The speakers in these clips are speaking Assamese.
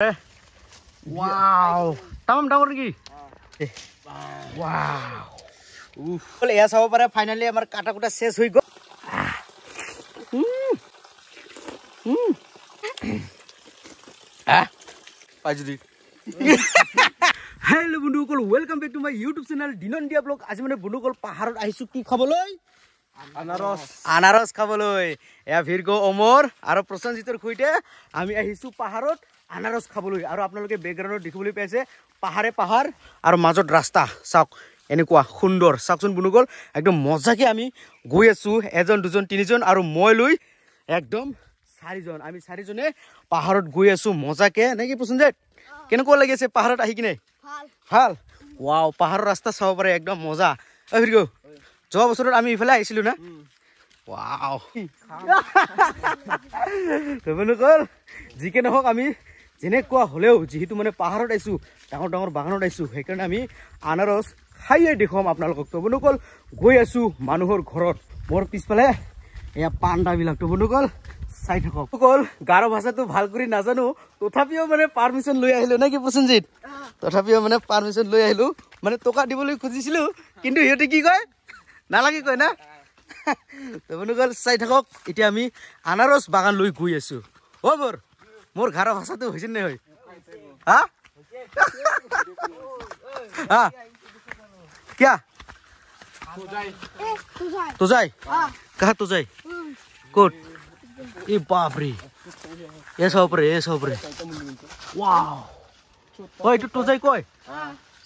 Đây. Wow. Tâm đâu rồi Wow. Lấy sao bữa finally em đã cắt được sáu sợi Hello bunu kol. Welcome back to my YouTube channel Dinon Dia Blog. Hôm nay bunu kol pahar ai suk ki khaboloi. Anaros. Anaros khaboloi. Ya Virgo Omor. Aro prosan jitor khui te. Ami ai suk paharot. আনাৰস খাবলৈ আৰু আপোনালোকে বেকগ্ৰাউণ্ডত দেখিবলৈ পাইছে পাহাৰে পাহাৰ আৰু মাজত ৰাস্তা চাওক এনেকুৱা সুন্দৰ চাওকচোন চাকচুন গ'ল একদম মজাকে আমি গৈ আছোঁ এজন দুজন তিনিজন আৰু মই লৈ একদম চাৰিজন আমি চাৰিজনে পাহাৰত গৈ আছোঁ মজাকে নে কি পুসুন যে কেনেকুৱা লাগি আছে পাহাৰত আহি কিনে ভাল ওয়াও পাহাৰৰ ৰাস্তা চাব পাৰে একদম মজা ফিৰগো যোৱা বছৰত আমি ইফালে আইসিল না ৱা ওয়াও বনুগল যিকে নহওক আমি যেনেকুৱা হ'লেও যিহেতু মানে পাহাৰত আহিছোঁ ডাঙৰ ডাঙৰ বাগানত আহিছোঁ সেইকাৰণে আমি আনাৰস খাইয়ে দেখুৱাম আপোনালোকক তো বন্ধুসকল গৈ আছোঁ মানুহৰ ঘৰত মোৰ পিছফালে এয়া পাণ্ডাবিলাক তো বন্ধুসকল চাই থাকক অকল গাৰ ভাষাটো ভাল কৰি নাজানো তথাপিও মানে পাৰ্মিশ্যন লৈ আহিলোঁ নেকি প্ৰসঞ্জিৎ তথাপিও মানে পাৰ্মিশ্যন লৈ আহিলোঁ মানে টকা দিবলৈ খুজিছিলোঁ কিন্তু সিহঁতে কি কয় নালাগে কয় না তো বন্ধুসকল চাই থাকক এতিয়া আমি আনাৰস বাগান লৈ গৈ আছোঁ হ'ব বৰ মোৰ ঘৰৰ ভাষাটো হৈছে নে হয় হা হা কিয়া তোজাই কাহ তোজাই ক'ত এই বাপৰে এ চাবৰে এ চাবৰে কয়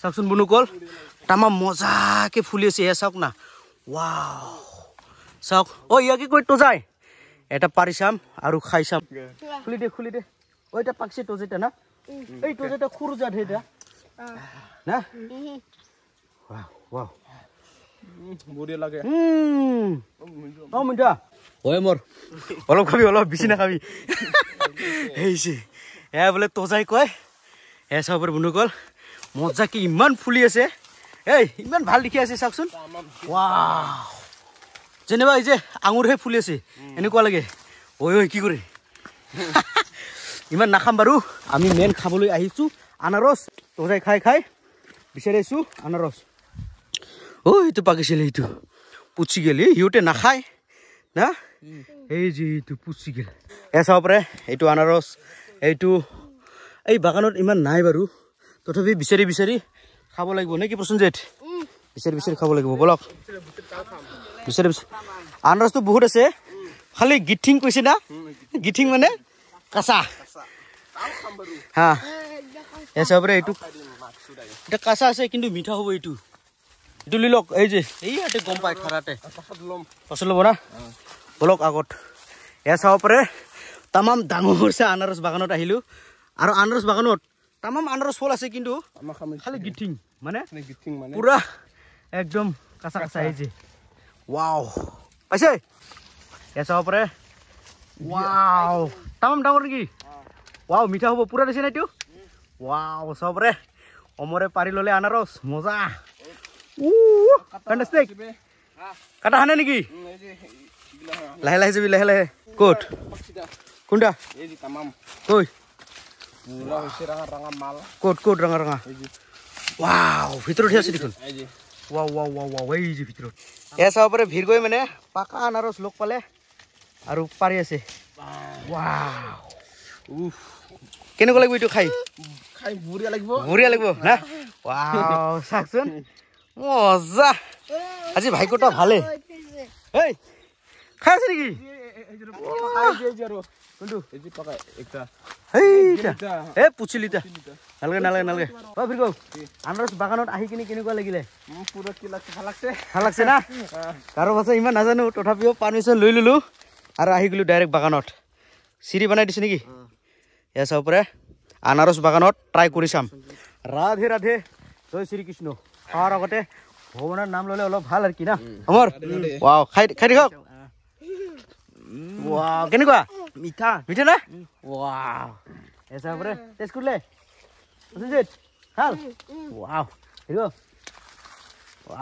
চাওকচোন বনু কল তাৰমা মজাকৈ ফুলি আছে এ চাওক না ৱাও চাওক অ ইয়াকে কয় তোজাই এটা পাৰি চাম আৰু খাই চাম খুলি দে খুলি দে ঐ এটা পাকছে তো যেতিয়া না এই তো যেতিয়া খুৰ যা দে বোলে তজাই কয় চাবৰ বন্ধু কল মজা কি ইমান ফুলি আছে এই ইমান ভাল দেখি আছে চাওকচোন যেনিবা এই যে আঙুৰ হে ফুলি আছে এনেকুৱা লাগে অই ঐ কি কৰে ইমান নাখাম বাৰু আমি মেইন খাবলৈ আহিছোঁ আনাৰস তজাই খাই খাই বিচাৰি আহিছোঁ আনাৰস অ' এইটো পাকিছিলে এইটো পুচি গেল এই সিহঁতে নাখায় না এই যে এইটো পুচি গেল এ চাব পাৰে এইটো আনাৰস এইটো এই বাগানত ইমান নাই বাৰু তথাপি বিচাৰি বিচাৰি খাব লাগিব নে কি প্ৰশ্নজিত বিচাৰি বিচাৰি খাব লাগিব ব'লক আনাৰসটো বহুত আছে খালি গিঠিং কৈছে না গিঠিং মানে কাঁচা হা এই চবৰে এইটো এতিয়া কাঁচা আছে কিন্তু মিঠা হ'ব এইটো এইটো লৈ এই যে এই ইয়াতে গম পায় খাৰাতে পাছত ল'ব না বলক আগত এয়া চাব পাৰে তামাম ডাঙৰ চাহ আনাৰস বাগানত আহিলোঁ আৰু আনাৰস বাগানত তামাম আনাৰস ফল আছে কিন্তু খালি গিঠিং মানে পুৰা একদম কাঁচা কাঁচা আহিছে Wow. Aisy. Ya sapa pre? Wow. Tamam dangor ki. Wow, mitha hobo pura desi netu. Wow, sapa pre? Omore pari lole anaros, moza. Uh, fantastic. Kata hane niki. Lahe lahe sebi lahe lahe. Good. Kunda. Ini tamam. Oi. Pura hisi ranga ranga mal. Good good ranga ranga. Wow, fitur dia sedikit. Wow wow wow wow এই যে ভিতৰত এ চাব পাৰে ভিৰ গৈ মানে পাকা আনাৰস লগ পালে আৰু পাৰি আছে কেনেকুৱা লাগিব এইটো খাই বুঢ়িয়া লাগিব বুঢ়িয়া লাগিব না চাকচোন মজা আজি ভাইকোটা ভালেই খাই আছে নেকি ইমান নাজানো তথাপিও পাৰ্মিশ্যন লৈ ললো আৰু আহি গলো ডাইৰেক্ট বাগানত চিৰি বনাই দিছে নেকি এয়া চাব পাৰে আনাৰস বাগানত ট্ৰাই কৰি চাম ৰাধে ৰাধে জয় শ্ৰীকৃষ্ণ খোৱাৰ আগতে ভগৱানৰ নাম ললে অলপ ভাল আৰু কি না আমাৰ খাই দেখক ৱাও কেনেকুৱা মিঠা মিঠা না ৱাও এসা পৰে টেস্ট কৰলে সুজিত হাল ৱাও হিগো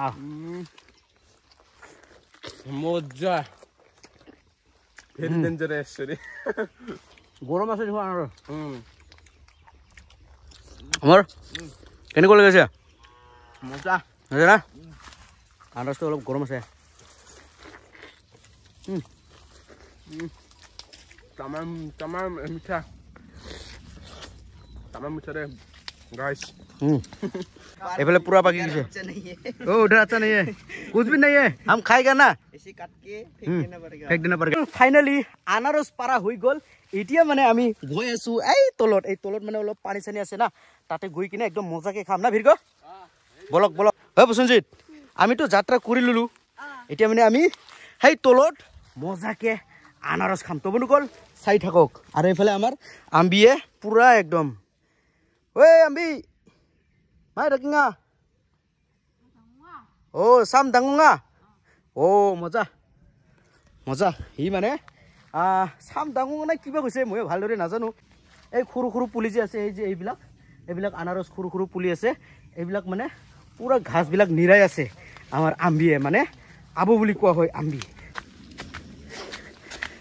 আছে মজা হ্যাঁ না অলপ গৰম আছে tamam tamam emita tamam emita deh guys ये पहले पूरा पकी किसे ओ उधर अच्छा नहीं है कुछ भी नहीं है हम खाएगा ना इसी काट के फेंक देना पड़ेगा फेंक देना पड़ेगा फाइनली आनारस पारा हुई गोल इटिया मने अमी गोयसु ऐ तोलोट ऐ तोलोट मने वालों पानी से नहीं आते ना ताते गोई की ना एकदम मोजा के खाम ना भीर को बोलोग बोलोग है बसुन जी अमी तो � আনারস খাম তো বন্ধুকল চাই থাকক আর এইফালে আমার আম্বিয়ে পুরা একদম ও আম্বি মাই রাখিঙা ও সাম ডাঙা ও মজা মজা ই মানে সাম ডাঙা না কিবা কৈছে মই ভালদরে নাজানো এই সরু সরু পুলি যে আছে এই যে এইবিলাক এইবিলাক আনারস সরু সরু পুলি আছে এইবিলাক মানে পুরা ঘাসবিলাক নিরাই আছে আমার আম্বিয়ে মানে আবু বলে কোয়া হয় আম্বিয়ে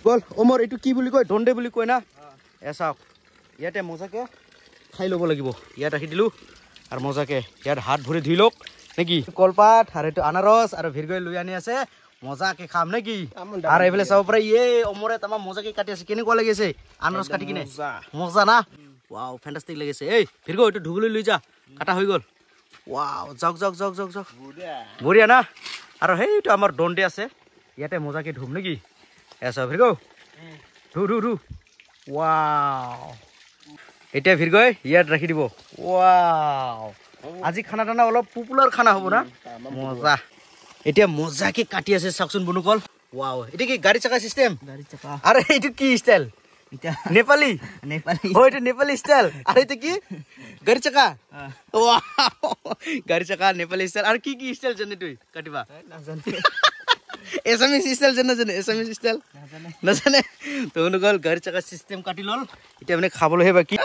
বল অমর এটু কি বলি কয় ঢন্ডে বলি কয় না এসা ইয়াতে মজাকে খাই লব লাগিব ইয়াত রাখি দিলু আর মজাকে ইয়াত হাত ভরে ধুই লোক নাকি কলপাত আর একটু আনারস আর ভিড় লুই আনি আছে মজাকে খাম নাকি আর এইফালে চাব পারে ইয়ে অমরে তোমার মজাকে কাটি আছে কেনেকুৱা কোয়া লাগিয়েছে আনারস কাটি কিনে মজা না ওয়াও ফ্যান্টাস্টিক লেগেছে এই ভিড় এইটো ধুবলৈ লৈ যা কাটা হৈ গল ওয়াও জক জক জক জক জক বুড়িয়া না আৰু সেইটো আমাৰ দণ্ডে আছে ইয়াতে মজাকে ঢুম নাকি এস ভিৰ্গ ধু ধু ধু এতিয়া ভিৰ্গ ইয়াত ৰাখি দিব আজি খানা তানা অলপ পপুলাৰ খানা হ'ব না মজা এতিয়া মজাকে কাটি আছে চাওকচোন বনুকল কি কি ষ্টাইল এছামি ছিষ্টেল যে নাজানে এছামি ছিষ্টেল নাজানে তহঁত গ'ল গাড়ী চাকা ছিষ্টেম কাটি ল'ল এতিয়া মানে খাবলৈহে বাকী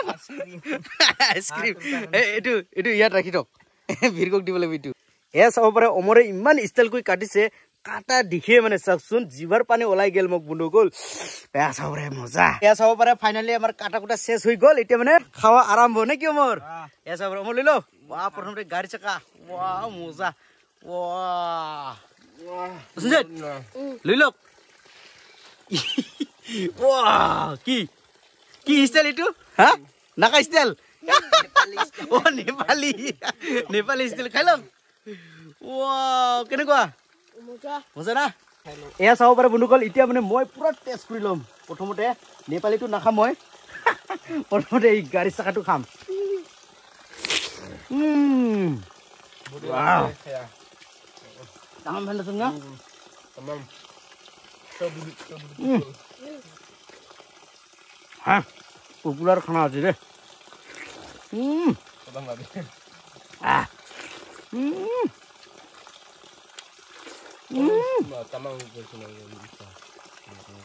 আইচক্ৰীম এইটো এইটো ইয়াত ৰাখি থওক ভিৰকক দিব লাগিব এইটো এয়া চাব অমৰে ইমান ষ্টাইলকৈ কাটিছে কাটা দিশে মানে চাওকচোন জিভাৰ পানী ওলাই গেল মোক বন্ধু গ'ল এয়া চাব মজা এয়া চাব পাৰে ফাইনেলি আমাৰ কাটা কুটা শেষ হৈ গ'ল এতিয়া মানে খাৱা আৰম্ভ নে কি অমৰ এয়া চাব পাৰে অমৰ লৈ ল প্ৰথমতে গাড়ী চাকা ৱা মজা ৱা Sinh dịch Lưới lục Wow Kì Kì style itu Hả Naka style Oh Nepali Nepali style Khai lục Wow Kena gua Masa na Eh sao para bunuh kol Itiya mene moi protes kuri lom Potomote Nepali itu naka moi Potomote Gari sakatu kham Hmm Wow Tamam ben de tırnağı. Tamam. Çabuk, çabuk. Hmm. Ha, Hmm. Adam ada. Ah. Hmm. Hmm. hmm. Tamam itu sudah.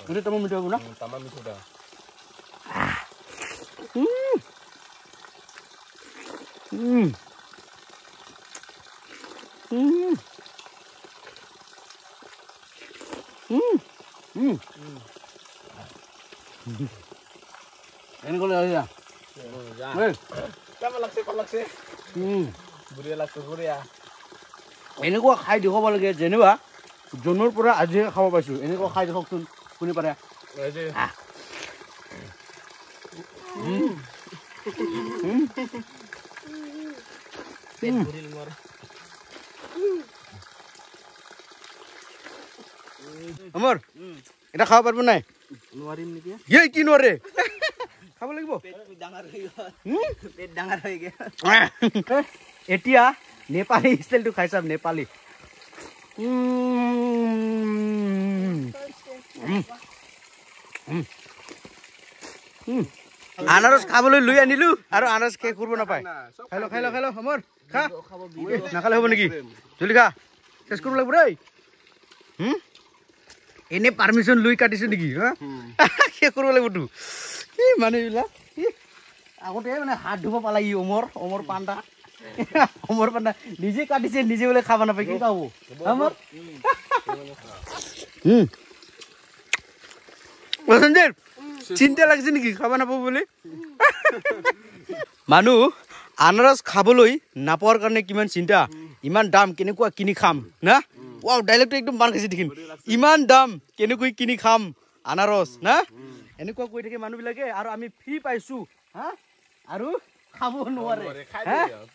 Ini tamu muda guna. Tamam itu dah. Hmm. Hmm. Hmm. Hmm. Ini kok lihat hmm, ya? Wih, kau laksi, buri laksi buri ya. Ini kau kai di kau balik ya, jadi apa? pura aja kau Ini kau kai di kau tuh punya pada. Aja. আমার এটা খাওয়া পারবো না ইয়ে কি নরে খাব লাগবো এতিয়া নেপালী ষ্টাইলটো খাইছ নেপালী আনারস খাবলে লই আনিলু আর আনারস খেয়ে করবো না পাই খাইলো খাইলো খাইলো আমার খা নাখালে হবো নাকি চলি খা শেষ করবো লাগবো রে হুম এনে পাৰ্মিশ্যন লৈ কাটিছে নেকি কি করব লাগিব তু কি মানে বিলা আগতে মানে হাত ধুব পালে ই অমৰ অমর পান্ডা অমর পান্ডা নিজে কাটিছে নিজে বলে খাব নাপায় কি খাবো চিন্তা লাগিছে নেকি খাব নাপাব বুলি মানুহ আনাৰস খাবলৈ নাপাওয়াৰ কাৰণে কিমান চিন্তা ইমান দাম কেনেকুৱা কিনি খাম না ৱাও ডাইলেক্টো একদম মান খাইছে দেখিম ইমান দাম কেনেকৈ কিনি খাম আনাৰস না এনেকুৱা কৈ থাকে মানুহবিলাকে আৰু আমি ফ্ৰী পাইছো হা আৰু খাব নোৱাৰে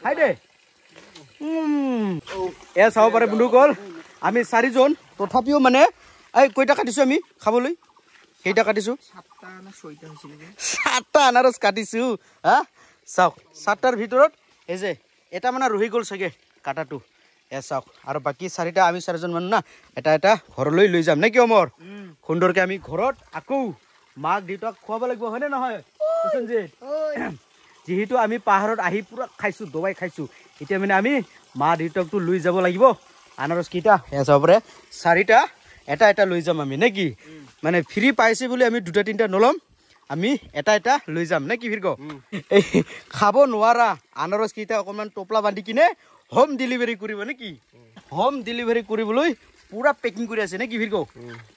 খাই দে এয়া চাব পাৰে বন্ধু ক'ল আমি চাৰিজন তথাপিও মানে এই কেইটা কাটিছো আমি খাবলৈ কেইটা কাটিছো সাতটা আনাৰস কাটিছো হা চাওক সাতটাৰ ভিতৰত এই যে এটা মানে ৰহি গ'ল চাগে কাটাটো চাওক আৰু বাকী চাৰিটা আমি চাৰিজন মানুহ না এটা এটা ঘৰলৈ লৈ যাম নে কি অমৰ সুন্দৰকে আমি ঘৰত আকৌ মাক দেউতাক খুৱাব লাগিব হয়নে নহয় যিহেতু আমি পাহাৰত আহি পুৰা খাইছোঁ দবাই খাইছোঁ এতিয়া মানে আমি মা দেউতাকটো লৈ যাব লাগিব আনাৰস কেইটা হেয়া চাব চাৰিটা এটা এটা লৈ যাম আমি নে কি মানে ফ্ৰী পাইছে বুলি আমি দুটা তিনিটা নলম আমি এটা এটা লৈ যাম নে কি ভিৰ্গ এই খাব নোৱাৰা আনাৰস কেইটা অকণমান টোপলা বান্ধি কিনে হোম ডেলিভাৰী কৰিব নেকি হোম ডেলিভাৰী কৰিবলৈ পুৰা পেকিং কৰি আছে নেকি ভিৰগ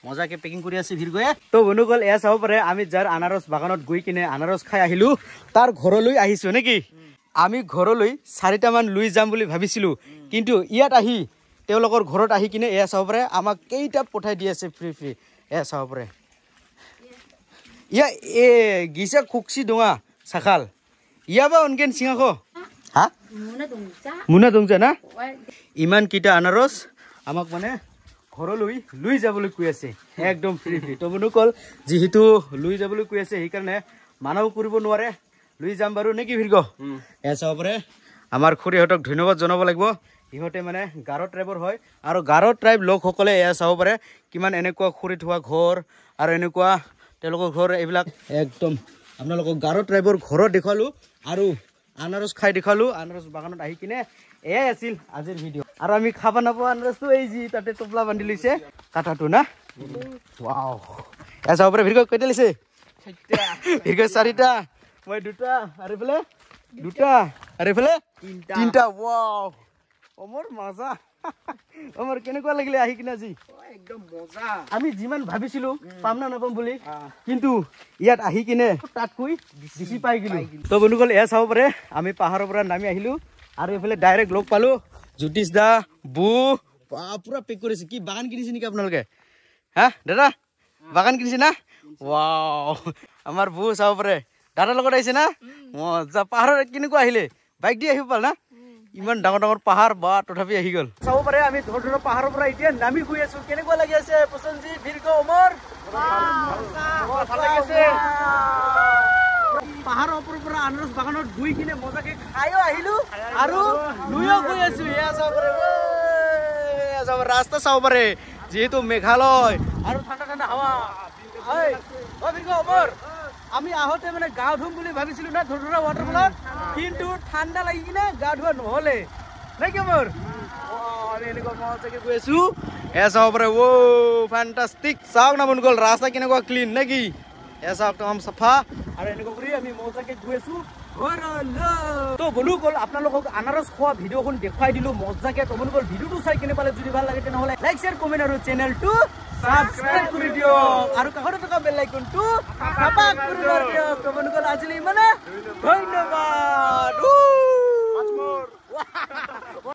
মজাকে পেকিং কৰি আছে ভিৰগয়ে তো অনুকল এয়া চাব পাৰে আমি যাৰ আনাৰস বাগানত গৈ কিনে আনাৰস খাই আহিলোঁ তাৰ ঘৰলৈ আহিছোঁ নেকি আমি ঘৰলৈ চাৰিটামান লৈ যাম বুলি ভাবিছিলোঁ কিন্তু ইয়াত আহি তেওঁলোকৰ ঘৰত আহি কিনে এয়া চাব পাৰে আমাক কেইটা পঠাই দি আছে ফ্ৰী ফ্ৰী এয়া চাব পাৰে ইয়া এ গিচা খুকচি ডোঙা চাখাল পৰা অনগেন চিঙাখ মুনা দংজা না ইমান কিটা আনারস আমাক মানে ঘর লুই লুই যাবলে কুই আছে একদম ফ্রি ফ্রি তবনু কল যেহেতু লুই যাবলে কুই আছে এই কারণে মানাও করব নোয়ারে লুই যাম বাৰু নেকি ভিরগ এসা উপরে আমার খুড়ি হতক ধন্যবাদ জনাব লাগিব ইহতে মানে গারো ট্রাইবর হয় আৰু গাৰো ট্ৰাইব লোক সকলে এ চাব পাৰে কিমান এনেকুৱা খুড়ি থাকা ঘৰ আৰু এনেকুৱা তেলক ঘৰ এইবিলাক একদম আপোনালোকক গাৰো ট্ৰাইবৰ ঘৰ দেখালো আৰু আনাৰস খাই দেখালো আনাৰস বাগানত আহি কিনে এয়াই আছিল আজিৰ ভিডিঅ' আৰু আমি খাব নাপাওঁ আনাৰসটো এই যি তাতে টোপলা বান্ধি লৈছে কাটাটো না ওয়াও এসা উপরে ভিড় কইতে লিছে ভিড় সারিটা মই দুটা আরে ফেলে দুটা আরে ফেলে তিনটা ওয়াও অমর মজা আমাৰ কেনেকুৱা লাগিলে আহি কিনে আজি একদম মজা আমি যিমান ভাবিছিলো পাম না নাপাম বুলি কিন্তু ইয়াত আহি কিনে তাতকৈ কই পাই গিলো তো বন্ধু এয়া চাব পাৰে আমি পাহাৰৰ পৰা নামি আহিলো আৰু এইফালে ডাইৰেক্ট লগ পালো জ্যোতিষ দা বু পুৰা পেক কৰিছে কি বাগান কিনিছে নেকি আপোনালোকে হা দাদা বাগান কিনিছে না ওয়াও আমার বু চাব পাৰে দাদাৰ লগত আহিছে না মজা পাহাড় কিনে আহিলে বাইক দি আহিব পাল না ইমান ডাঙৰ ডাঙৰ পাহাৰ বা তথাপি আহি গল চাব পাৰে আমি ধৰ ধৰ পাহাৰৰ পৰা এতিয়া নামি গৈ আছো কেনেকুৱা লাগি আছে প্ৰশান্তজী দীৰ্ঘ উমৰ আৰু লৈও গৈ আছো ৰাস্তা চাব পাৰে যিহেতু মেঘালয় আৰু ঠাণ্ডা ঠাণ্ডা হাৱা হয় অ আমি আহোঁতে মানে গা ধুম বুলি ভাবিছিলো না ধৰ ধৰা ৱাটাৰফলত কিন্তু ঠাণ্ডা লাগি না গা ধোৱা নহলে নাইকিয়া মোৰ ৰাস্তা কেনেকুৱা ক্লিন নে কি এ চাওক চাফা আৰু এনেকুৱা কৰি আমি মজাকে গৈ আছো তো বলো গল আপনার আনারস খোয়া ভিডিও খুব দেখাই দিল মজাকে তোমার ভিডিও তো চাই কিনে পালে যদি ভাল লাগে তাহলে লাইক শেয়ার কমেন্ট আর চ্যানেল টু সাবস্ক্রাইব করে দিও আর কাহরে থাকা বেল আইকন টু টাপা করে দিও তোমার গল আজলি মানে ধন্যবাদ